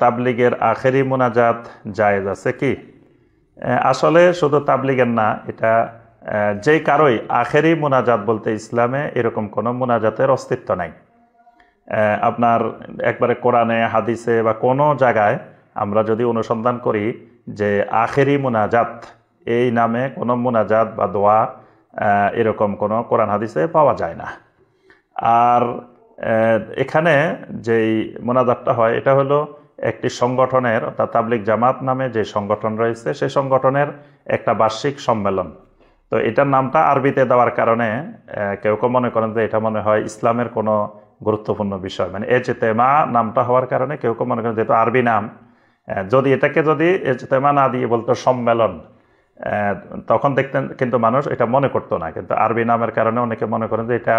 তাবলিগের আখেরি মোনাজাত জায়েজ আছে কি আসলে শুধু তাবলিগের না এটা যে কারোই আখেরি মোনাজাত বলতে ইসলামে এরকম কোনো মোনাজাতের অস্তিত্ব নাই আপনার একবারে কোরআনে হাদিসে বা কোনো জায়গায় আমরা যদি অনুসন্ধান করি যে আখেরি মোনাজাত এই নামে কোনো মোনাজাত বা দোয়া এরকম কোনো কোরআন হাদিসে পাওয়া যায় না আর এখানে যেই মোনাজাতটা হয় এটা হলো একটি সংগঠনের অর্থাৎ তাবলিক জামাত নামে যে সংগঠন রয়েছে সেই সংগঠনের একটা বার্ষিক সম্মেলন তো এটার নামটা আরবিতে দেওয়ার কারণে কেউ কেউ মনে করেন যে এটা মনে হয় ইসলামের কোনো গুরুত্বপূর্ণ বিষয় মানে এজতেমা নামটা হওয়ার কারণে কেউ কেউ মনে করেন যেহেতু আরবি নাম যদি এটাকে যদি এজতেমা না দিয়ে বলতো সম্মেলন তখন দেখতেন কিন্তু মানুষ এটা মনে করতো না কিন্তু আরবি নামের কারণে অনেকে মনে করেন যে এটা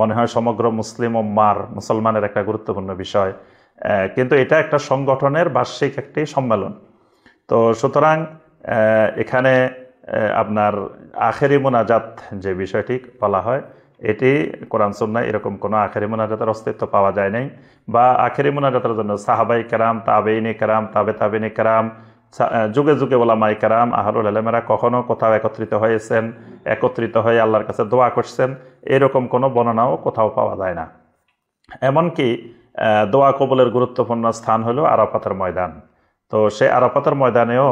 মনে হয় সমগ্র মুসলিম ও মার মুসলমানের একটা গুরুত্বপূর্ণ বিষয় কিন্তু এটা একটা সংগঠনের বার্ষিক একটি সম্মেলন তো সুতরাং এখানে আপনার আখেরি মোনাজাত যে বিষয়টি বলা হয় এটি কোরআন সন্ন্যায় এরকম কোনো আখেরি মোনাজাতের অস্তিত্ব পাওয়া যায় নাই বা আখেরি মোনাজাতের জন্য সাহাবাই কেরাম তাবেইনি কেরাম তাবে তাবেনি কেরাম যুগে যুগে মাই কারাম আহারুল আলমেরা কখনও কোথাও একত্রিত হয়েছেন একত্রিত হয়ে আল্লাহর কাছে দোয়া করছেন এরকম কোনো বর্ণনাও কোথাও পাওয়া যায় না এমনকি দোয়া কবলের গুরুত্বপূর্ণ স্থান হলো আরাফাতের ময়দান তো সে আরাফাতের ময়দানেও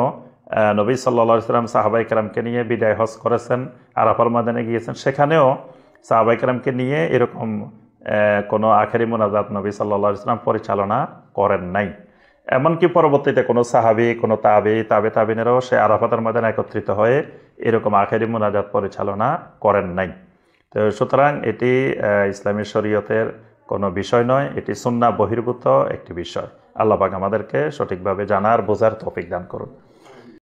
নবী সাল্লা সাল্লাম সাহাবাই কালামকে নিয়ে বিদায় হজ করেছেন আরাফার ময়দানে গিয়েছেন সেখানেও সাহাবাই কালামকে নিয়ে এরকম কোনো আখেরি মোনাজাত নবী সাল্লা ইসলাম পরিচালনা করেন নাই এমনকি পরবর্তীতে কোনো সাহাবি কোনো তাবি তাবে তাবিনেরও সে আরাফাতের ময়দানে একত্রিত হয়ে এরকম আখেরি মোনাজাত পরিচালনা করেন নাই তো সুতরাং এটি ইসলামী শরীয়তের কোনো বিষয় নয় এটি সুন্না বহির্ভূত একটি বিষয় আল্লাহবাগ আমাদেরকে সঠিকভাবে জানার বোঝার তৌফিক দান করুন